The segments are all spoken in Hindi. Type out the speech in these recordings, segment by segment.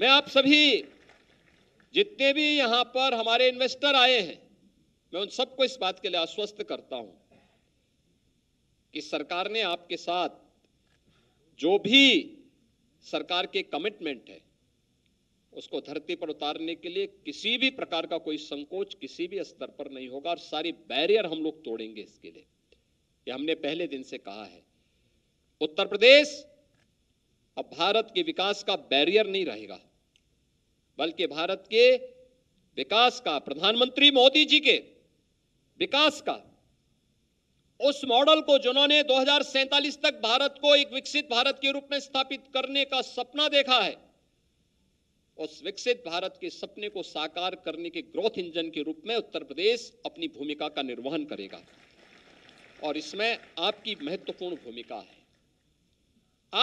मैं आप सभी जितने भी यहां पर हमारे इन्वेस्टर आए हैं मैं उन सबको इस बात के लिए आश्वस्त करता हूं कि सरकार ने आपके साथ जो भी सरकार के कमिटमेंट है उसको धरती पर उतारने के लिए किसी भी प्रकार का कोई संकोच किसी भी स्तर पर नहीं होगा और सारी बैरियर हम लोग तोड़ेंगे इसके लिए ये हमने पहले दिन से कहा है उत्तर प्रदेश अब भारत के विकास का बैरियर नहीं रहेगा बल्कि भारत के विकास का प्रधानमंत्री मोदी जी के विकास का उस मॉडल को जिन्होंने दो तक भारत को एक विकसित भारत के रूप में स्थापित करने का सपना देखा है उस विकसित भारत के सपने को साकार करने के ग्रोथ इंजन के रूप में उत्तर प्रदेश अपनी भूमिका का निर्वहन करेगा और इसमें आपकी महत्वपूर्ण भूमिका है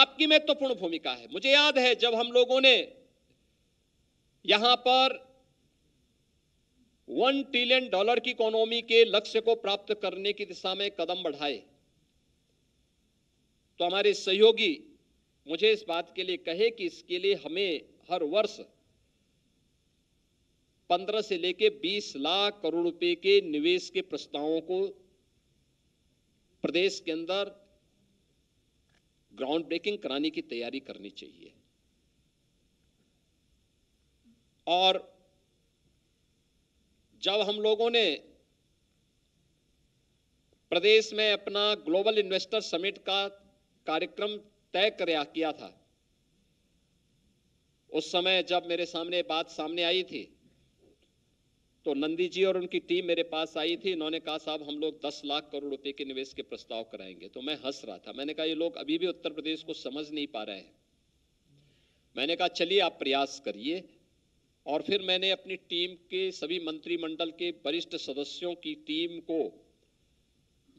आपकी महत्वपूर्ण तो भूमिका है मुझे याद है जब हम लोगों ने यहां पर वन ट्रिलियन डॉलर की इकोनॉमी के लक्ष्य को प्राप्त करने की दिशा में कदम बढ़ाए तो हमारे सहयोगी मुझे इस बात के लिए कहे कि इसके लिए हमें हर वर्ष पंद्रह से लेकर बीस लाख करोड़ रुपए के निवेश के प्रस्तावों को प्रदेश के अंदर ग्राउंड ब्रेकिंग कराने की तैयारी करनी चाहिए और जब हम लोगों ने प्रदेश में अपना ग्लोबल इन्वेस्टर समिट का कार्यक्रम तय कर किया था उस समय जब मेरे सामने बात सामने आई थी तो नंदी जी और उनकी टीम मेरे पास आई थी इन्होंने कहा साहब हम लोग दस लाख करोड़ रुपए के निवेश के प्रस्ताव कराएंगे तो मैं हंस रहा था मैंने कहा ये लोग अभी भी उत्तर प्रदेश को समझ नहीं पा रहे हैं मैंने कहा चलिए आप प्रयास करिए और फिर मैंने अपनी टीम के सभी मंत्रिमंडल के वरिष्ठ सदस्यों की टीम को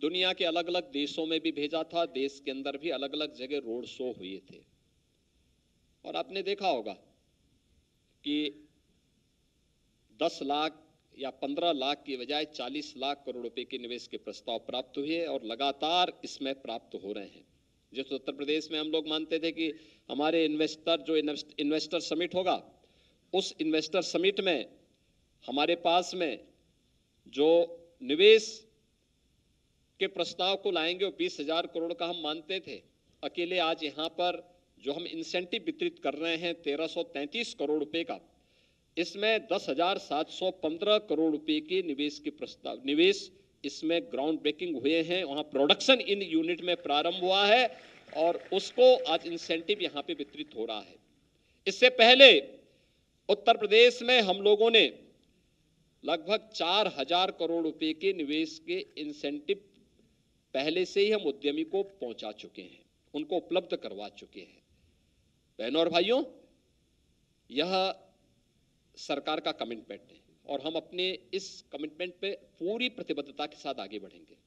दुनिया के अलग अलग देशों में भी भेजा था देश के अंदर भी अलग अलग जगह रोड शो हुए थे और आपने देखा होगा कि 10 लाख या 15 लाख की बजाय 40 लाख करोड़ रुपए के निवेश के प्रस्ताव प्राप्त हुए और लगातार इसमें प्राप्त हो रहे हैं जिस उत्तर प्रदेश में हम लोग मानते थे कि हमारे इन्वेस्टर जो इन्वेस्टर समिट होगा उस इन्वेस्टर समिट में हमारे पास में जो निवेश के प्रस्ताव को लाएंगे वो बीस हजार करोड़ का हम मानते थे अकेले आज यहाँ पर जो हम इंसेंटिव वितरित कर रहे हैं तेरह करोड़ रुपये का इसमें दस हजार सात सौ पंद्रह करोड़ रुपए के निवेश के प्रस्ताव निवेश इसमें ग्राउंड ब्रेकिंग हुए हैं वहाँ प्रोडक्शन इन यूनिट में प्रारंभ हुआ है और उसको आज इंसेंटिव यहाँ पे वितरित हो रहा है इससे पहले उत्तर प्रदेश में हम लोगों ने लगभग चार हजार करोड़ रुपए के निवेश के इंसेंटिव पहले से ही हम उद्यमी को पहुंचा चुके हैं उनको उपलब्ध करवा चुके हैं बहनों और भाइयों यह सरकार का कमिटमेंट है और हम अपने इस कमिटमेंट पे पूरी प्रतिबद्धता के साथ आगे बढ़ेंगे